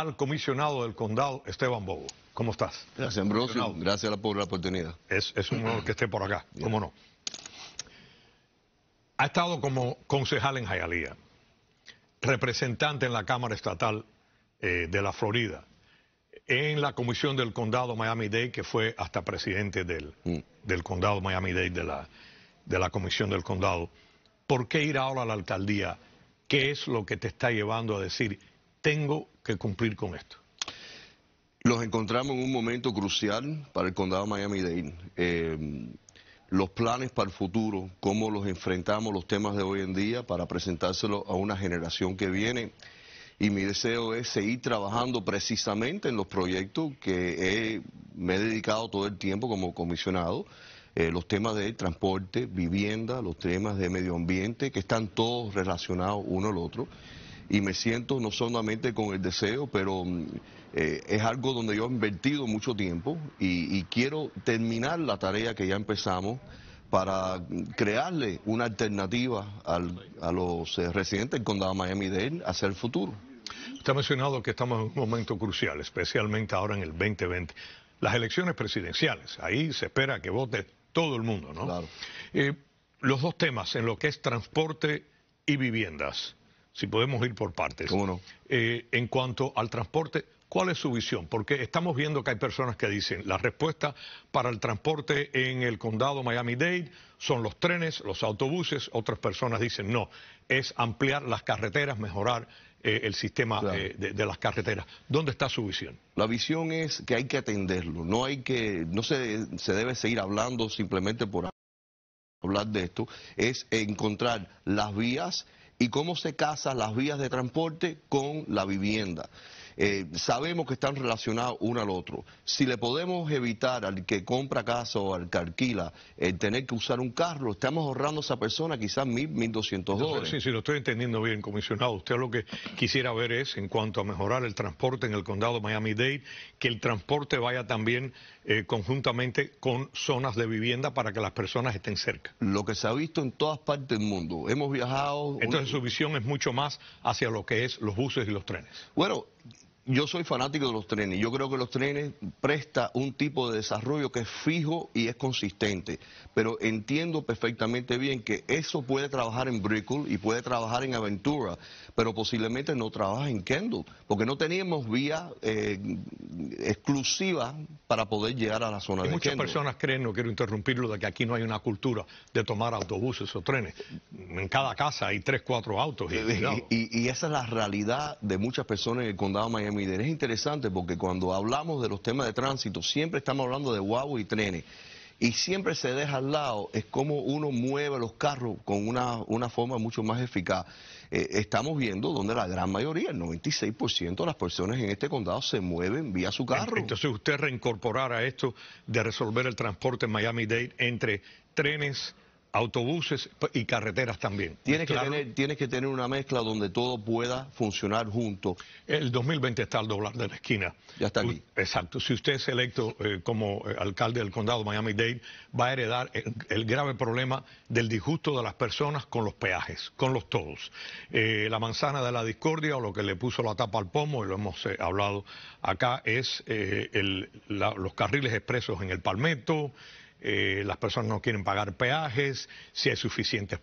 al comisionado del condado, Esteban Bobo. ¿Cómo estás? Gracias, Ambrosio. Gracias por la oportunidad. Es, un honor que esté por acá, cómo no. Ha estado como concejal en Hialeah, representante en la Cámara Estatal eh, de la Florida, en la Comisión del Condado Miami-Dade, que fue hasta presidente del, mm. del Condado Miami-Dade, de la, de la Comisión del Condado. ¿Por qué ir ahora a la alcaldía? ¿Qué es lo que te está llevando a decir, tengo que cumplir con esto. Los encontramos en un momento crucial para el condado de Miami-Dade. Eh, los planes para el futuro, cómo los enfrentamos los temas de hoy en día para presentárselo a una generación que viene. Y mi deseo es seguir trabajando precisamente en los proyectos que me he dedicado todo el tiempo como comisionado. Eh, los temas de transporte, vivienda, los temas de medio ambiente, que están todos relacionados uno al otro y me siento no solamente con el deseo, pero mm, eh, es algo donde yo he invertido mucho tiempo y, quiero terminar la tarea que ya empezamos para mm, crearle una alternativa a los eh, residentes del condado de Miami-Dade hacia el futuro. Usted ha mencionado que estamos en un momento crucial, especialmente ahora en el 2020, las elecciones presidenciales. Ahí se espera que vote todo el mundo, ¿no? Claro. Eh, los dos temas en lo que es transporte y viviendas si podemos ir por partes. ¿Cómo no? Eh, en cuanto al transporte, ¿cuál es su visión? Porque estamos viendo que hay personas que dicen la respuesta para el transporte en el condado Miami-Dade son los trenes, los autobuses, otras personas dicen no, es ampliar las carreteras, mejorar eh, el sistema eh, de, las carreteras. ¿Dónde está su visión? La visión es que hay que atenderlo, no hay que, no se, se debe seguir hablando simplemente por hablar de esto, es encontrar las vías y cómo se casan las vías de transporte con la vivienda. Eh, sabemos que están relacionados uno al otro. Si le podemos evitar al que compra casa o al que alquila el eh, tener que usar un carro, estamos ahorrando a esa persona quizás mil, mil doscientos dólares. Sí, lo estoy entendiendo bien, comisionado. Usted lo que quisiera ver es, en cuanto a mejorar el transporte en el condado de Miami-Dade, que el transporte vaya también eh, conjuntamente con zonas de vivienda para que las personas estén cerca. Lo que se ha visto en todas partes del mundo. Hemos viajado. Entonces su visión es mucho más hacia lo que es los buses y los trenes. Bueno, yo soy fanático de los trenes. Yo creo que los trenes presta un tipo de desarrollo que es fijo y es consistente. Pero entiendo perfectamente bien que eso puede trabajar en Brickle y puede trabajar en Aventura, pero posiblemente no trabaja en Kendall, porque no teníamos vía eh, exclusivas para poder llegar a la zona de muchas Kendall. Muchas personas creen, no quiero interrumpirlo, de que aquí no hay una cultura de tomar autobuses o trenes. En cada casa hay tres, cuatro autos. Y, eh, y esa es la realidad de muchas personas en el condado de Miami mi es interesante porque cuando hablamos de los temas de tránsito, siempre estamos hablando de guau y trenes. Y siempre se deja al lado, es como uno mueve los carros con una, forma mucho más eficaz. Eh, estamos viendo donde la gran mayoría, el 96% de las personas en este condado se mueven vía su carro. Entonces usted reincorporara esto de resolver el transporte en Miami-Dade entre trenes, autobuses y carreteras también. Tiene que tener, una mezcla donde todo pueda funcionar junto. El 2020 está al doblar de la esquina. Ya está aquí. Exacto. Si usted es electo eh, como eh, alcalde del condado de Miami-Dade, va a heredar el, grave problema del disgusto de las personas con los peajes, con los todos. Eh, la manzana de la discordia o lo que le puso la tapa al pomo, y lo hemos hablado acá, es los carriles expresos en el Palmetto, eh, las personas no quieren pagar peajes, si hay suficiente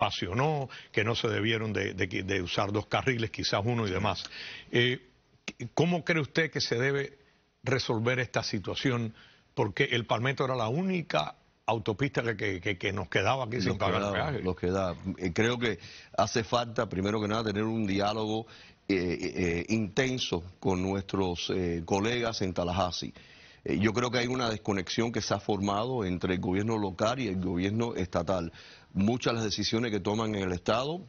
espacio no, que no se debieron de, usar dos carriles, quizás uno y demás. Eh, ¿Cómo cree usted que se debe resolver esta situación? Porque el Palmetto era la única autopista que, que, nos quedaba aquí sin pagar peajes. Eh, creo que hace falta, primero que nada, tener un diálogo intenso con nuestros colegas en Tallahassee. Eh, yo creo que hay una desconexión que se ha formado entre el gobierno local y el gobierno estatal. Muchas de las decisiones que toman en el Estado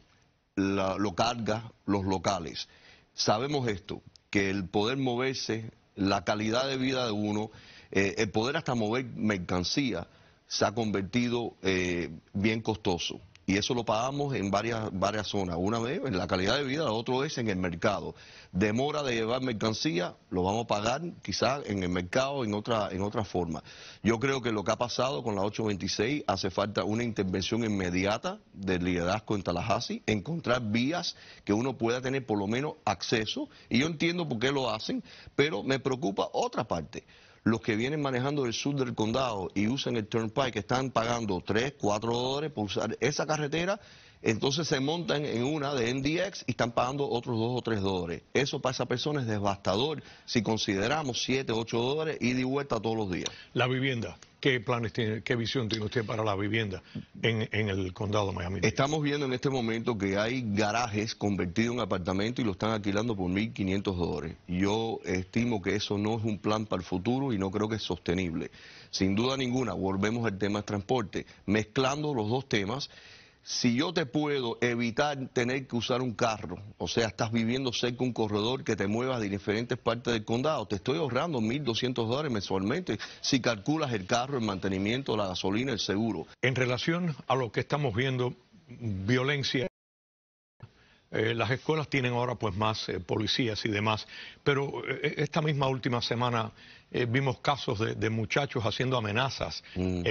lo cargan los locales. Sabemos esto, que el poder moverse, la calidad de vida de uno, eh, el poder hasta mover mercancía se ha convertido eh, bien costoso y eso lo pagamos en varias, varias zonas. Una vez en la calidad de vida, la otra vez en el mercado. Demora de llevar mercancía, lo vamos a pagar quizás en el mercado en otra, en otra forma. Yo creo que lo que ha pasado con la 826 hace falta una intervención inmediata del liderazgo en Tallahassee, encontrar vías que uno pueda tener por lo menos acceso. Y yo entiendo por qué lo hacen, pero me preocupa otra parte los que vienen manejando el sur del condado y usan el Turnpike están pagando 3, 4 dólares por usar esa carretera entonces se montan en una de MDX y están pagando otros 2 o 3 dólares. Eso para esa persona es devastador si consideramos 7, 8 dólares y de vuelta todos los días. La vivienda. ¿Qué planes tiene, qué visión tiene usted para la vivienda en, el condado de Miami? Estamos viendo en este momento que hay garajes convertidos en apartamentos y lo están alquilando por 1.500 dólares. Yo estimo que eso no es un plan para el futuro y no creo que es sostenible. Sin duda ninguna, volvemos al tema del transporte, mezclando los dos temas si yo te puedo evitar tener que usar un carro, o sea, estás viviendo cerca un corredor que te muevas de diferentes partes del condado, te estoy ahorrando 1.200 dólares mensualmente si calculas el carro, el mantenimiento, la gasolina, el seguro. En relación a lo que estamos viendo, violencia eh, las escuelas tienen ahora pues, más eh, policías y demás, pero eh, esta misma última semana vimos casos de, muchachos haciendo amenazas mm.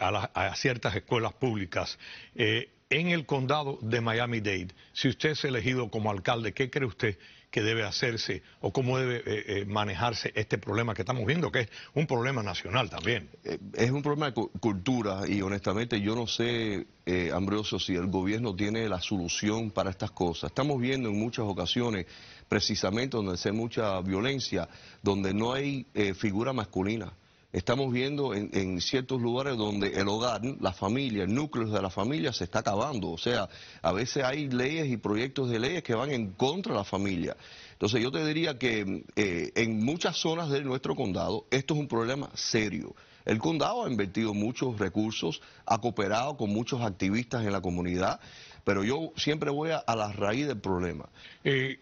a, ciertas escuelas públicas. en el condado de Miami Dade, si usted es elegido como alcalde, ¿qué cree usted que debe hacerse o cómo debe eh, eh, manejarse este problema que estamos viendo, que es un problema nacional también. Eh, es un problema de cultura y honestamente yo no sé, eh, si el gobierno tiene la solución para estas cosas. Estamos viendo en muchas ocasiones, precisamente donde se mucha violencia, donde no hay figura masculina estamos viendo en, ciertos lugares donde el hogar, la familia, el núcleo de la familia se está acabando. O sea, a veces hay leyes y proyectos de leyes que van en contra de la familia. Entonces yo te diría que eh, en muchas zonas de nuestro condado esto es un problema serio. El condado ha invertido muchos recursos, ha cooperado con muchos activistas en la comunidad, pero yo siempre voy a, la raíz del problema. Eh,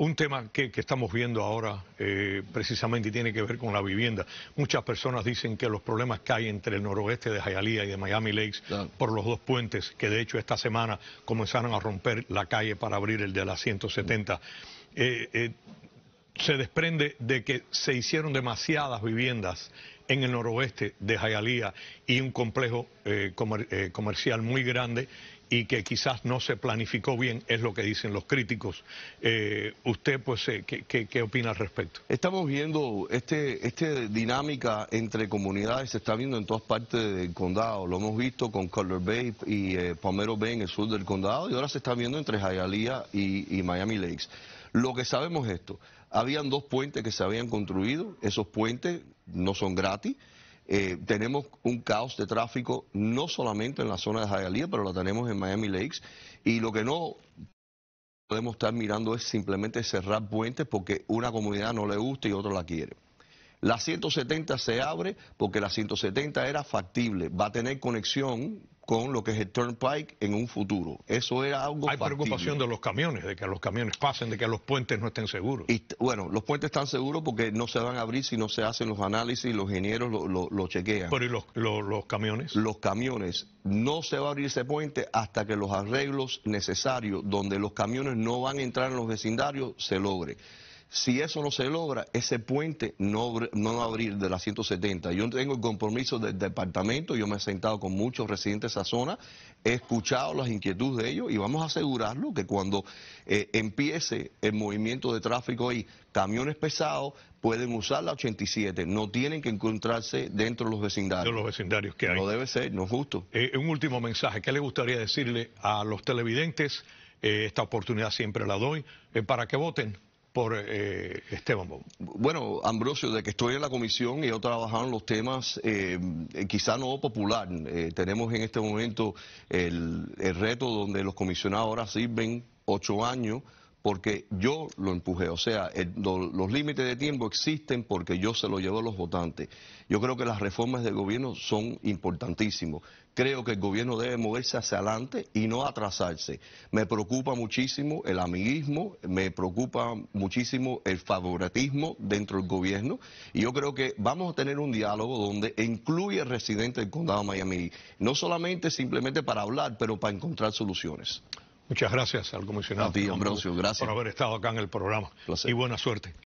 un tema que, estamos viendo ahora eh, precisamente tiene que ver con la vivienda. Muchas personas dicen que los problemas que hay entre el noroeste de Hialeah y de Miami Lakes por los dos puentes, que de hecho esta semana comenzaron a romper la calle para abrir el de la 170, eh, eh, se desprende de que se hicieron demasiadas viviendas en el noroeste de Hialeah y un complejo comercial muy grande y que quizás no se planificó bien, es lo que dicen los críticos. Eh, ¿Usted pues eh, qué, opina al respecto? Estamos viendo este, este, dinámica entre comunidades, se está viendo en todas partes del condado, lo hemos visto con Color Bay y eh, Palmero Bay en el sur del condado y ahora se está viendo entre Hialeah y, y Miami Lakes. Lo que sabemos es esto, habían dos puentes que se habían construido, esos puentes no son gratis, eh, tenemos un caos de tráfico no solamente en la zona de Hialeah, pero lo tenemos en Miami Lakes. Y lo que no podemos estar mirando es simplemente cerrar puentes porque una comunidad no le gusta y otra la quiere. La 170 se abre porque la 170 era factible, va a tener conexión con lo que es el Turnpike en un futuro. Eso era algo Hay preocupación de los camiones, de que los camiones pasen, de que los puentes no estén seguros. Y, bueno, los puentes están seguros porque no se van a abrir si no se hacen los análisis, y los ingenieros lo, chequean. Pero ¿y los, los camiones? Los camiones. No se va a abrir ese puente hasta que los arreglos necesarios, donde los camiones no van a entrar en los vecindarios, se logre. Si eso no se logra, ese puente no, va a abrir de la 170. Yo tengo el compromiso del departamento, yo me he sentado con muchos residentes de esa zona, he escuchado las inquietudes de ellos y vamos a asegurarlo que cuando eh, empiece el movimiento de tráfico y camiones pesados pueden usar la 87, no tienen que encontrarse dentro de los vecindarios. los vecindarios que hay. No debe ser, no es justo. Eh, un último mensaje, ¿qué le gustaría decirle a los televidentes? Eh, esta oportunidad siempre la doy, para que voten por eh, Esteban Bon. Bueno, Ambrosio, de que estoy en la comisión y he trabajado en los temas eh, quizá no popular. Eh, tenemos en este momento el, el reto donde los comisionados ahora sirven ocho años porque yo lo empujé. O sea, eh, los límites de tiempo existen porque yo se lo llevo a los votantes. Yo creo que las reformas del gobierno son importantísimas. Creo que el gobierno debe moverse hacia adelante y no atrasarse. Me preocupa muchísimo el amiguismo, me preocupa muchísimo el favoritismo dentro del gobierno y yo creo que vamos a tener un diálogo donde incluye al residente del condado de Miami, no solamente simplemente para hablar, pero para encontrar soluciones. Muchas gracias al comisionado. gracias. Por haber estado acá en el programa. Y buena suerte.